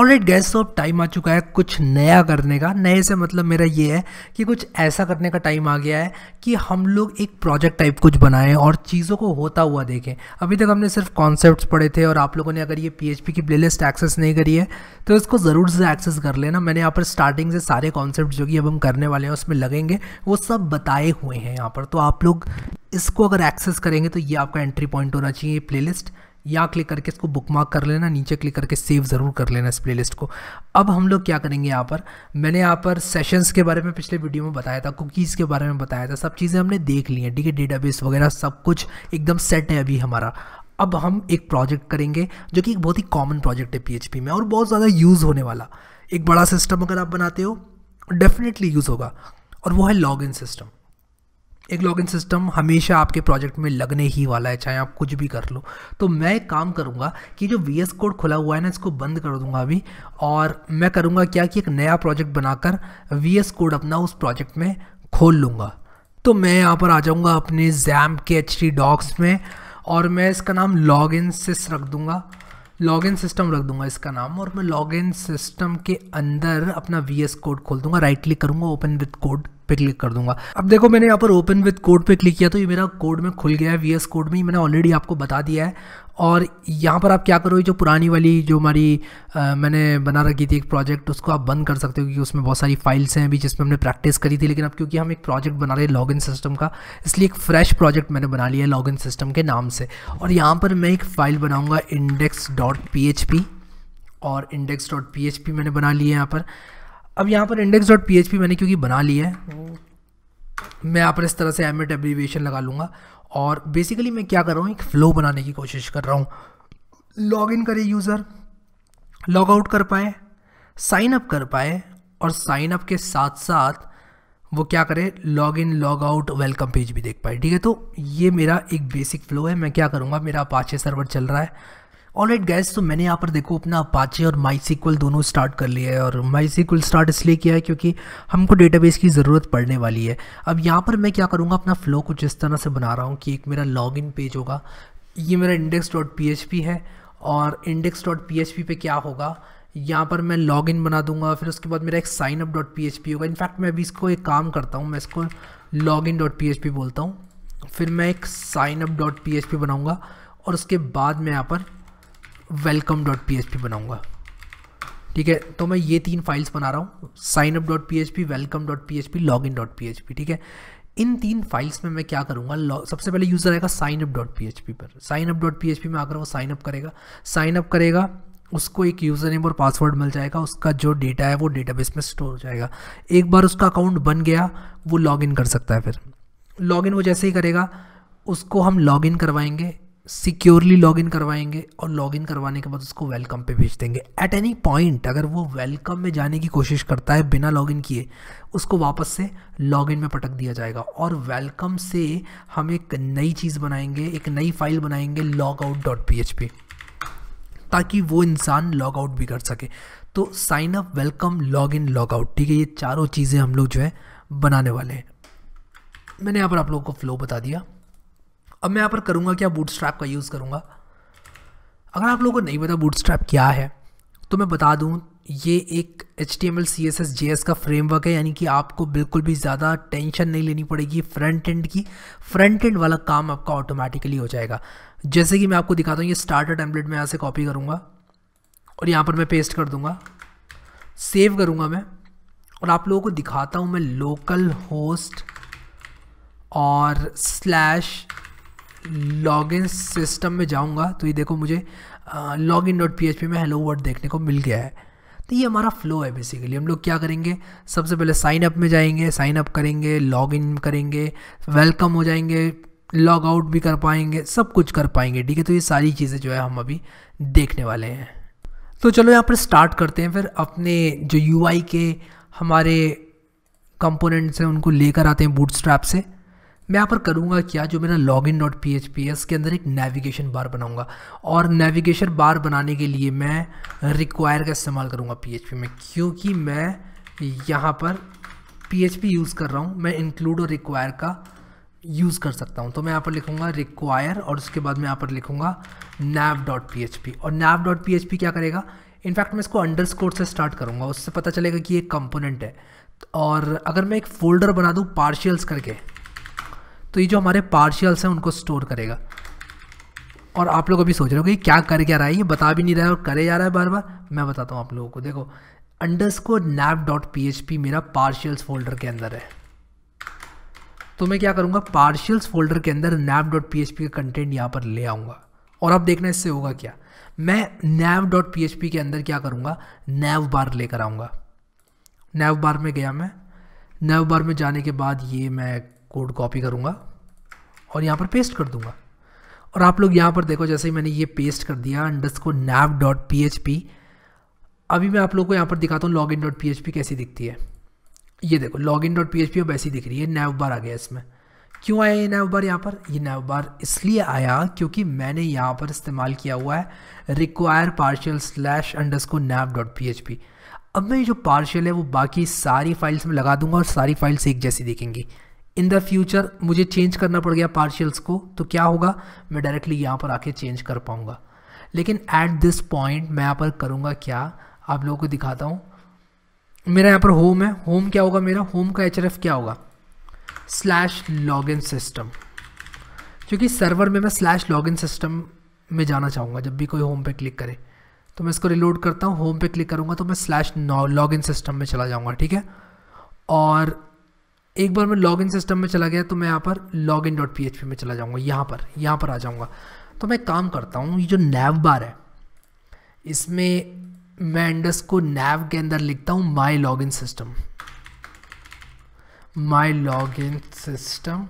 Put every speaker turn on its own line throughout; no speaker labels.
already gas तो अब time आ चुका है कुछ नया करने का नए से मतलब मेरा ये है कि कुछ ऐसा करने का टाइम आ गया है कि हम लोग एक प्रोजेक्ट टाइप कुछ बनाएं और चीज़ों को होता हुआ देखें अभी तक हमने सिर्फ कॉन्सेप्ट पढ़े थे और आप लोगों ने अगर ये पी की प्ले एक्सेस नहीं करी है तो इसको ज़रूर से एक्सेस कर लेना मैंने यहाँ पर स्टार्टिंग से सारे कॉन्सेप्ट जो कि अब हम करने वाले हैं उसमें लगेंगे वो सब बताए हुए हैं यहाँ पर तो आप लोग इसको अगर एक्सेस करेंगे तो ये आपका एंट्री पॉइंट होना चाहिए प्लेलिस्ट यहाँ क्लिक करके इसको बुक मार्क कर लेना नीचे क्लिक करके सेव ज़रूर कर लेना इस प्लेलिस्ट को अब हम लोग क्या करेंगे यहाँ पर मैंने यहाँ पर सेशंस के बारे में पिछले वीडियो में बताया था कुकीज़ के बारे में बताया था सब चीज़ें हमने देख ली हैं ठीक है डेटाबेस वगैरह सब कुछ एकदम सेट है अभी हमारा अब हम एक प्रोजेक्ट करेंगे जो कि एक बहुत ही कॉमन प्रोजेक्ट है पी में और बहुत ज़्यादा यूज़ होने वाला एक बड़ा सिस्टम अगर आप बनाते हो डेफिनेटली यूज़ होगा और वो है लॉग सिस्टम एक लॉगिन सिस्टम हमेशा आपके प्रोजेक्ट में लगने ही वाला है चाहे आप कुछ भी कर लो तो मैं एक काम करूँगा कि जो वी एस कोड खुला हुआ है ना इसको बंद कर दूँगा अभी और मैं करूँगा क्या कि एक नया प्रोजेक्ट बनाकर वी एस कोड अपना उस प्रोजेक्ट में खोल लूँगा तो मैं यहाँ पर आ जाऊँगा अपने जैम के एच डी डॉक्स में और मैं इसका नाम लॉग इन सिस रख दूँगा लॉगिन सिस्टम रख दूंगा इसका नाम और मैं लॉगिन सिस्टम के अंदर अपना वी एस कोड खोल दूंगा राइट क्लिक करूंगा ओपन विथ कोड पे क्लिक कर दूंगा अब देखो मैंने यहाँ पर ओपन विथ कोड पे क्लिक किया तो ये मेरा कोड में खुल गया है वी एस कोड में ही मैंने ऑलरेडी आपको बता दिया है और यहाँ पर आप क्या करोगे जो पुरानी वाली जो हमारी मैंने बना रखी थी एक प्रोजेक्ट उसको आप बंद कर सकते हो क्योंकि उसमें बहुत सारी फाइल्स हैं अभी जिसमें हमने प्रैक्टिस करी थी लेकिन अब क्योंकि हम एक प्रोजेक्ट बना रहे हैं लॉगिन सिस्टम का इसलिए एक फ्रेश प्रोजेक्ट मैंने बना लिया है लॉगिन सिस्टम के नाम से और यहाँ पर मैं एक फ़ाइल बनाऊँगा index dot P H P और index dot P H P मैंने बना लिया है यहाँ पर अब यहाँ पर index dot P H P मैंने क्योंकि बना लिया है मैं यहाँ पर इस तरह से एम एड एब्रीविएशन लगा लूँगा और बेसिकली मैं क्या कर रहा हूँ एक फ़्लो बनाने की कोशिश कर रहा हूँ लॉग इन करे यूज़र लॉग आउट कर पाए साइन अप कर पाए और साइन अप के साथ साथ वो क्या करे log in log out welcome page भी देख पाए ठीक है तो ये मेरा एक बेसिक फ्लो है मैं क्या करूँगा मेरा पाचे सर्वर चल रहा है ऑल राइट गैस तो मैंने यहाँ पर देखो अपना अपाचे और माई सिक्वल दोनों स्टार्ट कर लिए है और माई सीक्वल स्टार्ट इसलिए किया है क्योंकि हमको डेटाबेस की ज़रूरत पड़ने वाली है अब यहाँ पर मैं क्या करूँगा अपना फ़्लो कुछ इस तरह से बना रहा हूँ कि एक मेरा लॉगिन पेज होगा ये मेरा index dot P H P है और index dot P H P पे क्या होगा यहाँ पर मैं लॉगिन बना दूंगा फिर उसके बाद मेरा एक sign up dot P H P होगा इनफैक्ट मैं अभी इसको एक काम करता हूँ मैं इसको login dot P H P बोलता हूँ फिर मैं एक sign up dot P H P बनाऊँगा और उसके बाद मैं यहाँ पर welcome dot P H P बनाऊँगा ठीक है तो मैं ये तीन फाइल्स बना रहा हूँ sign up dot P H P welcome dot P H P log in dot P H P ठीक है इन तीन फाइल्स में मैं क्या करूँगा सबसे पहले यूज़र आएगा sign up dot P H P पर sign up dot P H P में आकर वो साइन अप करेगा साइनअप करेगा उसको एक यूज़र नेम और पासवर्ड मिल जाएगा उसका जो डेटा है वो डेटाबेस में स्टोर हो जाएगा एक बार उसका अकाउंट बन गया वो इन कर सकता है फिर लॉगिन वो जैसे ही करेगा उसको हम इन करवाएंगे सिक्योरली लॉग इन करवाएंगे और लॉग इन करवाने के बाद उसको वेलकम पे भेज देंगे एट एनी पॉइंट अगर वो वेलकम में जाने की कोशिश करता है बिना लॉग इन किए उसको वापस से लॉग इन में पटक दिया जाएगा और वेलकम से हम एक नई चीज़ बनाएंगे एक नई फाइल बनाएंगे log out dot P H P ताकि वो इंसान लॉग आउट भी कर सके तो sign up welcome log in log out ठीक है ये चारों चीज़ें हम लोग जो है बनाने वाले हैं मैंने यहाँ पर आप लोगों को फ्लो बता दिया अब मैं यहाँ पर करूँगा क्या बूट का यूज़ करूँगा अगर आप लोगों को नहीं पता बूट क्या है तो मैं बता दूँ ये एक H T M L C S S J S का फ्रेमवर्क है यानी कि आपको बिल्कुल भी ज़्यादा टेंशन नहीं लेनी पड़ेगी फ्रंट एंड की फ्रंट एंड वाला काम आपका ऑटोमेटिकली हो जाएगा जैसे कि मैं आपको दिखाता हूँ ये स्टार्टर टेम्पलेट मैं यहाँ से कॉपी करूँगा और यहाँ पर मैं पेस्ट कर दूँगा सेव करूँगा मैं और आप लोगों को दिखाता हूँ मैं लोकल होस्ट और स्लैश लॉगिन सिस्टम में जाऊंगा तो ये देखो मुझे लॉग इन डॉट पी में हेलो वर्ड देखने को मिल गया है तो ये हमारा फ्लो है बेसिकली हम लोग क्या करेंगे सबसे पहले साइन अप में जाएंगे साइन अप करेंगे लॉग इन करेंगे वेलकम हो जाएंगे लॉग आउट भी कर पाएंगे सब कुछ कर पाएंगे ठीक है तो ये सारी चीज़ें जो है हम अभी देखने वाले हैं तो चलो यहाँ पर स्टार्ट करते हैं फिर अपने जो यू के हमारे कंपोनेंट्स हैं उनको लेकर आते हैं बूट से मैं यहाँ पर करूँगा क्या जो मेरा log in dot P H P S के अंदर एक नेविगेशन बार बनाऊँगा और नेविगेशन बार बनाने के लिए मैं रिक्वायर का इस्तेमाल करूँगा पी एच पी में क्योंकि मैं यहाँ पर पी एच पी यूज़ कर रहा हूँ मैं इंक्लूड और रिक्वायर का यूज़ कर सकता हूँ तो मैं यहाँ पर लिखूँगा रिक्वायर और उसके बाद मैं यहाँ पर लिखूँगा nav dot P H P और nav dot P H P क्या करेगा इनफैक्ट मैं इसको अंडर स्कोर से स्टार्ट करूँगा उससे पता चलेगा कि ये कंपोनेंट है और अगर मैं एक फोल्डर बना दूँ पार्शियल्स करके तो ये जो हमारे पार्शियल्स हैं उनको स्टोर करेगा और आप लोग अभी सोच रहे हो कि क्या कर क्या रहा है ये बता भी नहीं रहा है और करे जा रहा है बार बार मैं बताता हूँ आप लोगों को देखो underscore nav dot P H P मेरा पार्शियल्स फोल्डर के अंदर है तो मैं क्या करूँगा पार्शियल्स फोल्डर के अंदर nav dot P H P का कंटेंट यहाँ पर ले आऊँगा और अब देखना इससे होगा क्या मैं nav dot P H P के अंदर क्या करूँगा नैव बार लेकर आऊँगा नैव बार में गया मैं नैव बार में जाने के बाद ये मैं कोड कॉपी करूँगा और यहाँ पर पेस्ट कर दूँगा और आप लोग यहाँ पर देखो जैसे ही मैंने ये पेस्ट कर दिया underscore nav dot P H P अभी मैं आप लोग को यहाँ पर दिखाता हूँ log in dot P H P कैसी दिखती है ये देखो log in dot P H P अब ऐसी दिख रही है नैव बार आ गया इसमें क्यों आया ये नैव बार यहाँ पर ये नैव बार इसलिए आया क्योंकि मैंने यहाँ पर इस्तेमाल किया हुआ है require partial slash underscore nav dot P H P अब मैं ये जो पार्शियल है वो बाकी सारी फाइल्स में लगा दूंगा और सारी फाइल्स एक जैसी दिखेंगी इन द फ्यूचर मुझे चेंज करना पड़ गया पार्शियल्स को तो क्या होगा मैं डायरेक्टली यहाँ पर आके चेंज कर पाऊँगा लेकिन एट दिस पॉइंट मैं यहाँ पर करूँगा क्या आप लोगों को दिखाता हूँ मेरा यहाँ पर होम है होम क्या होगा मेरा होम का एच क्या होगा स्लैश लॉग इन सिस्टम क्योंकि सर्वर में मैं स्लैश लॉग इन सिस्टम में जाना चाहूँगा जब भी कोई होम पे क्लिक करे तो मैं इसको रिलोड करता हूँ होम पे क्लिक करूँगा तो मैं स्लैश लॉग इन सिस्टम में चला जाऊँगा ठीक है और एक बार मैं लॉगिन सिस्टम में चला गया तो मैं यहाँ पर log in dot P H P में चला जाऊँगा यहाँ पर यहाँ पर आ जाऊँगा तो मैं काम करता हूँ ये जो नैव बार है इसमें मैं इंडस को नैव के अंदर लिखता हूँ my log in system my log in system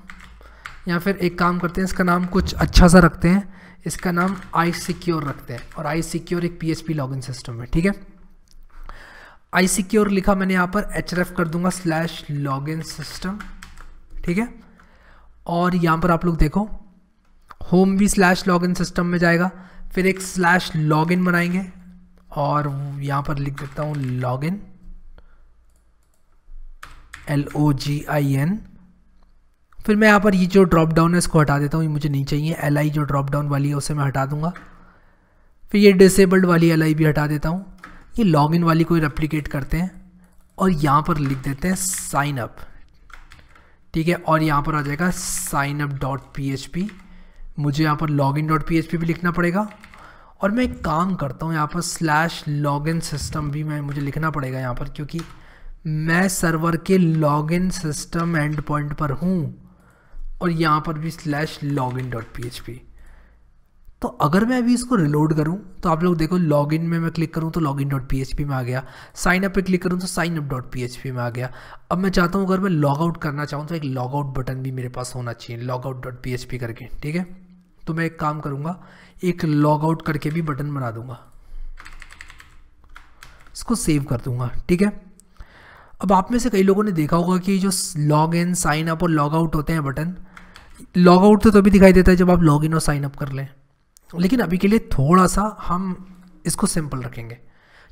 या फिर एक काम करते हैं इसका नाम कुछ अच्छा सा रखते हैं इसका नाम आई सिक्योर रखते हैं और आई सिक्योर एक P H P log in system है ठीक है आई सिक्योर लिखा मैंने यहाँ पर एच कर दूंगा स्लैश लॉग इन सिस्टम ठीक है और यहाँ पर आप लोग देखो होम भी स्लैश लॉग इन सिस्टम में जाएगा फिर एक स्लैश लॉग इन बनाएंगे और यहाँ पर लिख देता हूँ log in L O G I N फिर मैं यहाँ पर ये जो ड्रॉप डाउन है इसको हटा देता हूँ ये मुझे नहीं चाहिए एल आई जो ड्रॉप डाउन वाली है उसे मैं हटा दूँगा फिर ये डिसेबल्ड वाली एल आई भी हटा देता हूँ ये लॉगिन वाली कोई रेप्लीकेट करते हैं और यहाँ पर लिख देते हैं साइन अप ठीक है और यहाँ पर आ जाएगा sign up dot P H P मुझे यहाँ पर log in dot P H P भी लिखना पड़ेगा और मैं एक काम करता हूँ यहाँ पर स्लैश लॉग इन सिस्टम भी मैं मुझे लिखना पड़ेगा यहाँ पर क्योंकि मैं सर्वर के log in system end point पर हूँ और यहाँ पर भी slash log in dot P H P तो अगर मैं अभी इसको रिलोड करूँ तो आप लोग देखो लॉगिन में मैं क्लिक करूँ तो login dot P H P में आ गया साइन अप पे क्लिक करूँ तो sign up dot P H P में आ गया अब मैं चाहता हूँ अगर मैं लॉग आउट करना चाहूँ तो एक लॉग आउट बटन भी मेरे पास होना चाहिए log out dot P H P करके ठीक है तो मैं एक काम करूँगा एक लॉग आउट करके भी बटन बना दूँगा इसको सेव कर दूँगा ठीक है अब आप में से कई लोगों ने देखा होगा कि जो लॉग इन साइन अप और लॉग आउट होते हैं बटन लॉग आउट तो तभी दिखाई देता है जब आप लॉग इन और साइन अप कर लें लेकिन अभी के लिए थोड़ा सा हम इसको सिंपल रखेंगे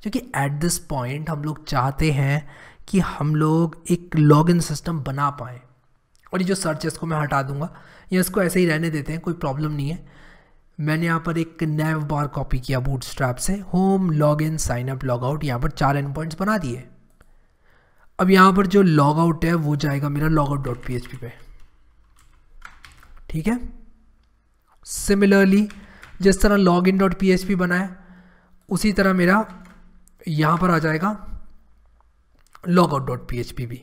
क्योंकि एट दिस पॉइंट हम लोग चाहते हैं कि हम लोग एक लॉगिन सिस्टम बना पाएँ और ये जो सर्च है इसको मैं हटा दूंगा या इसको ऐसे ही रहने देते हैं कोई प्रॉब्लम नहीं है मैंने यहाँ पर एक नैव बार कॉपी किया बूट स्ट्रैप से home log in sign up log out यहाँ पर चार एंड पॉइंट्स बना दिए अब यहाँ पर जो लॉग आउट है वो जाएगा मेरा लॉग आउट डॉट पी पे ठीक है सिमिलरली जिस तरह log in dot P H P बनाए उसी तरह मेरा यहाँ पर आ जाएगा log out dot P H P भी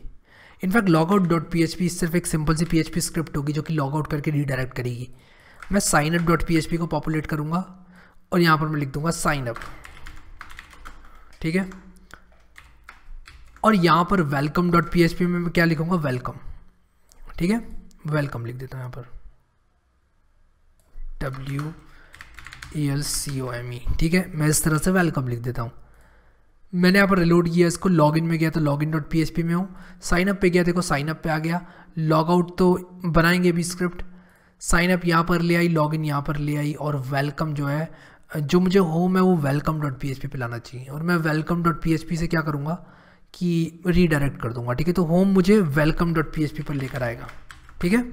in fact log out dot P H P सिर्फ एक सिंपल सी पी एच पी स्क्रिप्ट होगी जो कि लॉग आउट करके रीडायरेक्ट करेगी मैं sign up dot P H P को पॉपुलेट करूँगा और यहाँ पर मैं लिख दूँगा साइन अप ठीक है और यहाँ पर welcome dot P H P में मैं क्या लिखूँगा वेलकम ठीक है वेलकम लिख देता हूँ यहाँ पर W A L C O M E ठीक है मैं इस तरह से वेलकम लिख देता हूँ मैंने यहाँ पर रिलोड किया इसको लॉगिन में गया तो login dot P H P में हूँ साइनअप पर पे गया देखो साइनअप पर पे आ गया लॉग आउट तो बनाएंगे भी स्क्रिप्ट साइनअप यहाँ पर ले आई लॉग इन यहाँ पर ले आई और वेलकम जो है जो मुझे होम है वो welcome dot P H P पर लाना चाहिए और मैं welcome dot P H P से क्या करूँगा कि रीडायरेक्ट कर दूंगा ठीक है तो होम मुझे welcome dot P H P पर लेकर आएगा ठीक है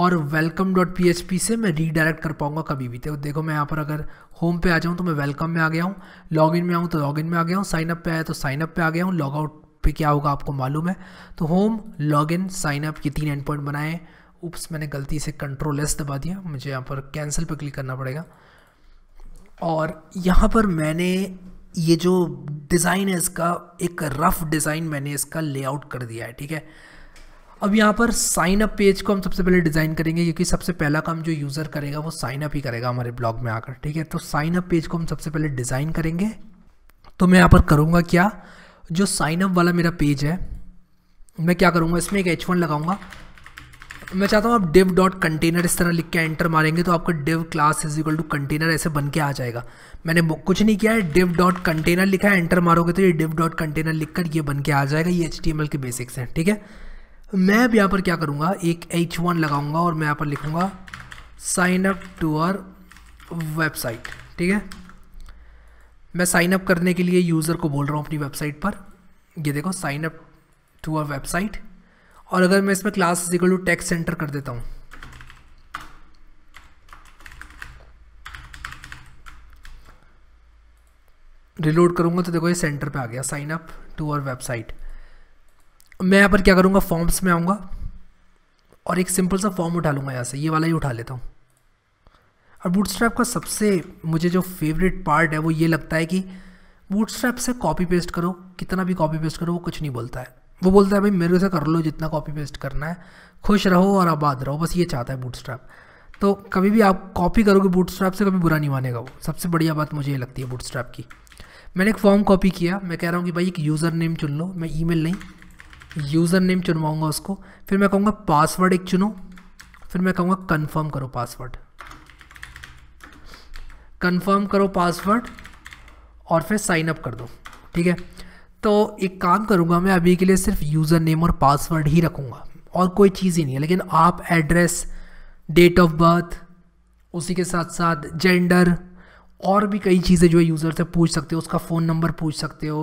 और welcome dot P H P से मैं रीडायरेक्ट कर पाऊँगा कभी भी तो देखो मैं यहाँ पर अगर होम पे आ जाऊँ तो मैं वेलकम में आ गया हूँ लॉग इन में आऊँ तो लॉग इन में आ गया हूँ साइनअप पे आया तो साइनअप पे आ गया हूँ लॉग आउट पे क्या होगा आपको मालूम है तो होम लॉग इन साइनअप ये तीन एंड पॉइंट बनाए उप्स मैंने गलती से कंट्रोल एस दबा दिया मुझे यहाँ पर कैंसिल पर क्लिक करना पड़ेगा और यहाँ पर मैंने ये जो डिज़ाइन है इसका एक रफ़ डिज़ाइन मैंने इसका लेआउट कर दिया है ठीक है अब यहाँ पर साइन अप पेज को हम सबसे पहले डिज़ाइन करेंगे क्योंकि सबसे पहला काम जो यूज़र करेगा वो साइन अप ही करेगा हमारे ब्लॉग में आकर ठीक है तो साइन अप पेज को हम सबसे पहले डिज़ाइन करेंगे तो मैं यहाँ पर करूँगा क्या जो साइन अप वाला मेरा पेज है मैं क्या करूँगा इसमें एक एच वन मैं चाहता हूँ आप डिव डॉट कंटेनर इस तरह लिख के एंटर मारेंगे तो आपका div class is equal to container ऐसे बन के आ जाएगा मैंने कुछ नहीं किया है डिव डॉट कंटेनर लिखा है एंटर मारोगे तो ये डिव डॉट कंटेनर लिख कर ये बन के आ जाएगा ये एच के बेसिक्स हैं ठीक है मैं अब यहाँ पर क्या करूँगा एक एच वन और मैं यहाँ पर लिखूँगा sign up to our website ठीक है मैं साइन अप करने के लिए यूज़र को बोल रहा हूँ अपनी वेबसाइट पर ये देखो sign up to our website और अगर मैं इसमें class equal to text centre कर देता हूँ रिलोड करूँगा तो देखो ये सेंटर पे आ गया sign up to our website मैं यहाँ पर क्या करूँगा फॉर्म्स में आऊँगा और एक सिंपल सा फॉर्म उठा लूँगा यहाँ से ये वाला ही उठा लेता हूँ और बूटस्ट्रैप का सबसे मुझे जो फेवरेट पार्ट है वो ये लगता है कि बूटस्ट्रैप से कॉपी पेस्ट करो कितना भी कॉपी पेस्ट करो वो कुछ नहीं बोलता है वो बोलता है भाई मेरे से कर लो जितना कॉपी पेस्ट करना है खुश रहो और आबाद रहो बस ये चाहता है बूटस्ट्रैप तो कभी भी आप कॉपी करोगे बूटस्ट्रैप से कभी बुरा नहीं मानेगा वो सबसे बढ़िया बात मुझे ये लगती है बूटस्ट्रैप की मैंने एक फॉर्म कॉपी किया मैं कह रहा हूँ कि भाई एक यूज़र नेम चुन लो मैं ईमेल नहीं यूज़र नेम चुनवाऊँगा उसको फिर मैं कहूँगा पासवर्ड एक चुनो फिर मैं कहूँगा कन्फर्म करो पासवर्ड कन्फर्म करो पासवर्ड और फिर साइन अप कर दो ठीक है तो एक काम करूँगा मैं अभी के लिए सिर्फ यूज़र नेम और पासवर्ड ही रखूँगा और कोई चीज़ ही नहीं है लेकिन आप एड्रेस डेट ऑफ बर्थ उसी के साथ साथ जेंडर और भी कई चीज़ें जो है यूज़र से पूछ सकते हो उसका फ़ोन नंबर पूछ सकते हो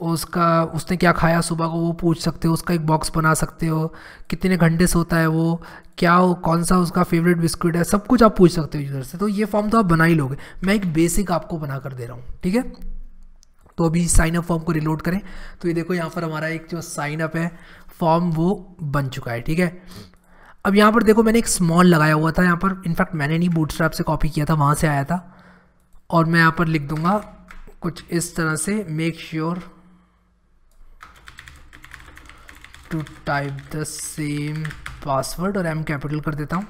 उसका उसने क्या खाया सुबह को वो पूछ सकते हो उसका एक बॉक्स बना सकते हो कितने घंटे सोता है वो क्या हो कौन सा उसका फेवरेट बिस्किट है सब कुछ आप पूछ सकते हो यूज़र से तो ये फॉर्म तो आप बना ही लोगे मैं एक बेसिक आपको बना कर दे रहा हूँ ठीक है तो अभी साइन अप फॉर्म को रिलोड करें तो ये देखो यहाँ पर हमारा एक जो साइन अप है फॉर्म वो बन चुका है ठीक है अब यहाँ पर देखो मैंने एक स्मॉल लगाया हुआ था यहाँ पर इनफैक्ट मैंने नहीं बूट से कॉपी किया था वहाँ से आया था और मैं यहाँ पर लिख दूंगा कुछ इस तरह से make sure to type the same password और एम कैपिटल कर देता हूँ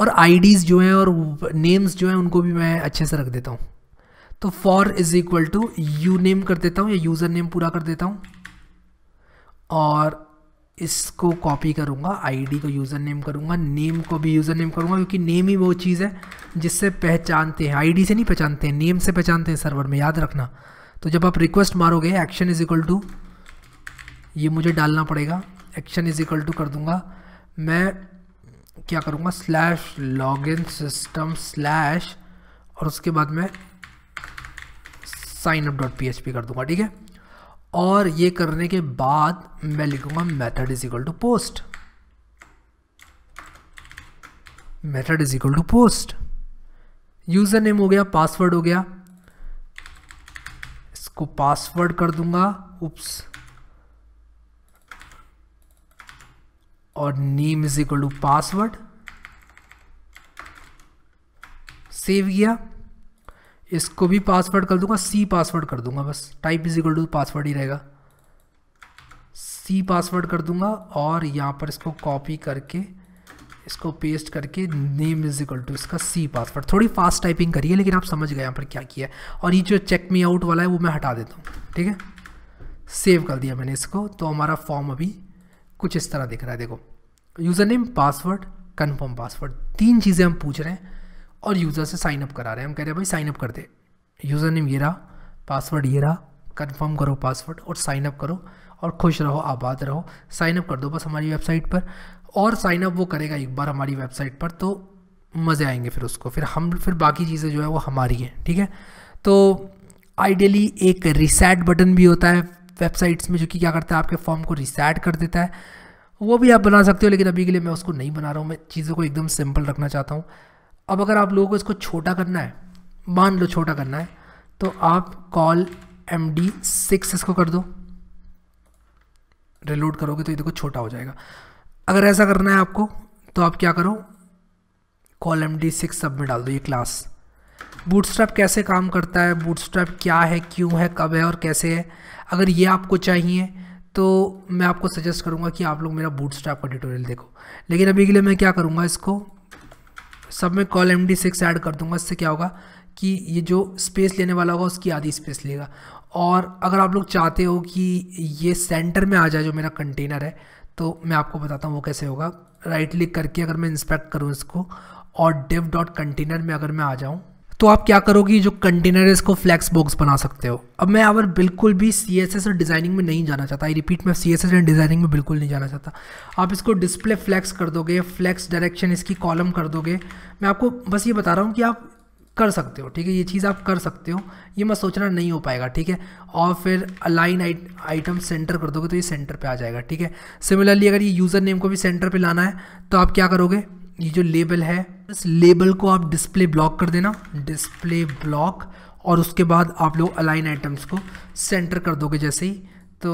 और आईडीज़ जो हैं और नेम्स जो हैं उनको भी मैं अच्छे से रख देता हूँ तो for is equal to uname कर देता हूँ या यूज़र नेम पूरा कर देता हूँ और इसको कॉपी करूँगा आईडी को यूज़र नेम करूँगा नेम को भी यूज़र नेम करूँगा क्योंकि नेम ही वो चीज़ है जिससे पहचानते हैं आईडी से नहीं पहचानते हैं नेम से पहचानते हैं सर्वर में याद रखना तो जब आप रिक्वेस्ट मारोगे एक्शन इज़ इक्वल टू ये मुझे डालना पड़ेगा एक्शन इज़ इक्वल टू कर दूँगा मैं क्या करूँगा slash log in system slash और उसके बाद मैं sign up dot P H P कर दूँगा ठीक है और ये करने के बाद मैं लिखूंगा method is equal to post method is equal to post user name हो गया पासवर्ड हो गया इसको पासवर्ड कर दूंगा उप्स और name is equal to password save किया इसको भी पासवर्ड कर दूंगा सी पासवर्ड कर दूंगा बस type is equal to password ही रहेगा सी पासवर्ड कर दूंगा और यहाँ पर इसको कॉपी करके इसको पेस्ट करके नेम इज इक्वल टू इसका सी पासवर्ड थोड़ी फास्ट टाइपिंग करिए लेकिन आप समझ गए यहाँ पर क्या किया है और ये जो चेक मी आउट वाला है वो मैं हटा देता हूँ ठीक है सेव कर दिया मैंने इसको तो हमारा फॉर्म अभी कुछ इस तरह दिख रहा है देखो user name password confirm password तीन चीज़ें हम पूछ रहे हैं और यूज़र से साइन अप करा रहे हैं हम कह रहे हैं भाई साइन अप कर दे यूज़र नेम ये रहा पासवर्ड ये रहा कंफर्म करो पासवर्ड और साइन अप करो और खुश रहो आबाद रहो साइन अप कर दो बस हमारी वेबसाइट पर और साइन अप वो करेगा एक बार हमारी वेबसाइट पर तो मज़े आएंगे फिर उसको फिर हम फिर बाकी चीज़ें जो है वो हमारी हैं ठीक है तो आइडियली एक रिसेट बटन भी होता है वेबसाइट्स में जो कि क्या करता है आपके फॉर्म को रिसेट कर देता है वो भी आप बना सकते हो लेकिन अभी के लिए मैं उसको नहीं बना रहा हूँ मैं चीज़ों को एकदम सिंपल रखना चाहता हूँ अब अगर आप लोगों को इसको छोटा करना है मान लो छोटा करना है तो आप कॉल एम डी सिक्स इसको कर दो रिलोड करोगे तो ये देखो छोटा हो जाएगा अगर ऐसा करना है आपको तो आप क्या करो कॉल एम डी सिक्स सब में डाल दो ये क्लास बूटस्ट्रैप कैसे काम करता है बूटस्ट्रैप क्या है क्यों है कब है और कैसे है अगर ये आपको चाहिए तो मैं आपको सजेस्ट करूँगा कि आप लोग मेरा बूटस्ट्रैप का ट्यूटोरियल देखो लेकिन अभी के लिए मैं क्या करूँगा इसको सब में call M D six add कर दूंगा इससे क्या होगा कि ये जो स्पेस लेने वाला होगा उसकी आधी स्पेस लेगा और अगर आप लोग चाहते हो कि ये सेंटर में आ जाए जो मेरा कंटेनर है तो मैं आपको बताता हूँ वो कैसे होगा राइट क्लिक करके अगर मैं इंस्पेक्ट करूँ इसको और डिव डॉट कंटेनर में अगर मैं आ जाऊँ तो आप क्या करोगे जो कंटेनर है इसको फ्लैक्स बॉक्स बना सकते हो अब मैं अब बिल्कुल भी सी एस एस और डिज़ाइनिंग में नहीं जाना चाहता आई रिपीट मैं C S S and designing में बिल्कुल नहीं जाना चाहता आप इसको डिस्प्ले फ्लैक्स कर दोगे फ्लैक्स डायरेक्शन इसकी कॉलम कर दोगे मैं आपको बस ये बता रहा हूँ कि आप कर सकते हो ठीक है ये चीज़ आप कर सकते हो ये मैं सोचना नहीं हो पाएगा ठीक है और फिर अलाइन आइटम सेंटर कर दोगे तो ये सेंटर पे आ जाएगा ठीक है सिमिलरली अगर ये यूज़र नेम को भी सेंटर पे लाना है तो आप क्या करोगे ये जो लेबल है इस लेबल को आप डिस्प्ले ब्लॉक कर देना डिस्प्ले ब्लॉक और उसके बाद आप लोग अलाइन आइटम्स को सेंटर कर दोगे जैसे ही तो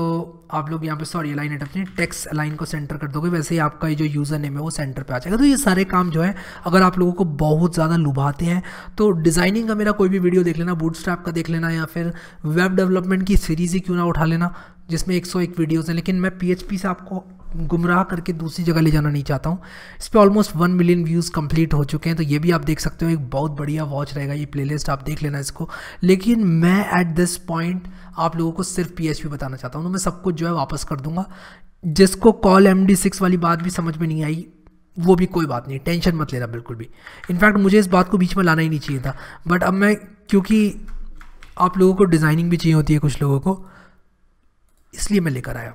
आप लोग यहाँ पे सॉरी अलाइन आइटम्स नहीं टेक्स अलाइन को सेंटर कर दोगे वैसे ही आपका ये जो यूज़र नेम है वो सेंटर पे आ जाएगा तो ये सारे काम जो है अगर आप लोगों को बहुत ज़्यादा लुभाते हैं तो डिज़ाइनिंग का मेरा कोई भी वीडियो देख लेना बूट का देख लेना या फिर वेब डेवलपमेंट की सीरीज़ ही क्यों ना उठा लेना जिसमें 101 वीडियोस हैं लेकिन मैं पीएचपी से आपको गुमराह करके दूसरी जगह ले जाना नहीं चाहता हूँ इस पर almost one million views complete हो चुके हैं तो ये भी आप देख सकते हो एक बहुत बढ़िया वॉच रहेगा ये प्लेलिस्ट आप देख लेना इसको लेकिन मैं एट दिस पॉइंट आप लोगों को सिर्फ पी बताना चाहता हूँ तो मैं सब कुछ जो है वापस कर दूंगा जिसको कॉल एम डी सिक्स वाली बात भी समझ में नहीं आई वो भी कोई बात नहीं टेंशन मत लेना बिल्कुल भी इनफैक्ट मुझे इस बात को बीच में लाना ही नहीं चाहिए था बट अब मैं क्योंकि आप लोगों को डिज़ाइनिंग भी चाहिए होती है कुछ लोगों को इसलिए मैं लेकर आया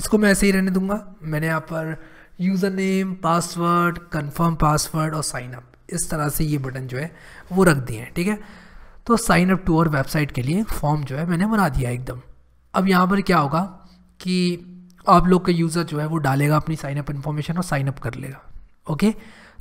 इसको मैं ऐसे ही रहने दूंगा मैंने यहाँ पर user name password confirm password और साइन अप इस तरह से ये बटन जो है वो रख दिए हैं ठीक है तो साइन अप टू और वेबसाइट के लिए फॉर्म जो है मैंने बना दिया एकदम अब यहाँ पर क्या होगा कि आप लोग का यूज़र जो है वो डालेगा अपनी साइन अप इन्फॉर्मेशन और साइन अप कर लेगा ओके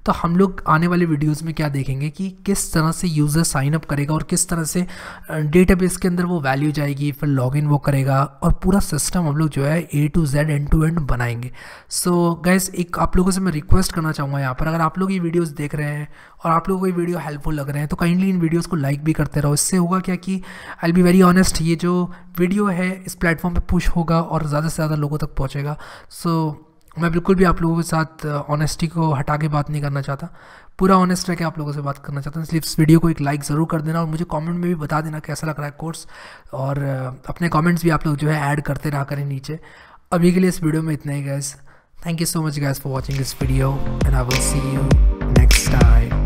तो हम लोग आने वाले वीडियोस में क्या देखेंगे कि किस तरह से यूज़र साइन अप करेगा और किस तरह से डेटाबेस के अंदर वो वैल्यू जाएगी फिर लॉगिन वो करेगा और पूरा सिस्टम हम लोग जो है A to Z end to end बनाएंगे सो so, गैस एक आप लोगों से मैं रिक्वेस्ट करना चाहूँगा यहाँ पर अगर आप लोग ये वीडियोज़ देख रहे हैं और आप लोगों को ये वीडियो हेल्पफुल लग रहे हैं तो काइंडली इन वीडियोस को लाइक भी करते रहो इससे होगा क्या कि आई बी वेरी ऑनेस्ट ये जो वीडियो है इस प्लेटफॉर्म पर पुश होगा और ज़्यादा से ज़्यादा लोगों तक पहुँचेगा सो so, मैं बिल्कुल भी आप लोगों के साथ ऑनेस्टी को हटा के बात नहीं करना चाहता पूरा ऑनेस्ट रह के आप लोगों से बात करना चाहता हूँ इसलिए इस वीडियो को एक लाइक ज़रूर कर देना और मुझे कमेंट में भी बता देना कैसा लग रहा है कोर्स और अपने कमेंट्स भी आप लोग जो है ऐड करते रहा करें नीचे अभी के लिए इस वीडियो में इतना ही guys thank you so much guys for watching this video and I will see you next time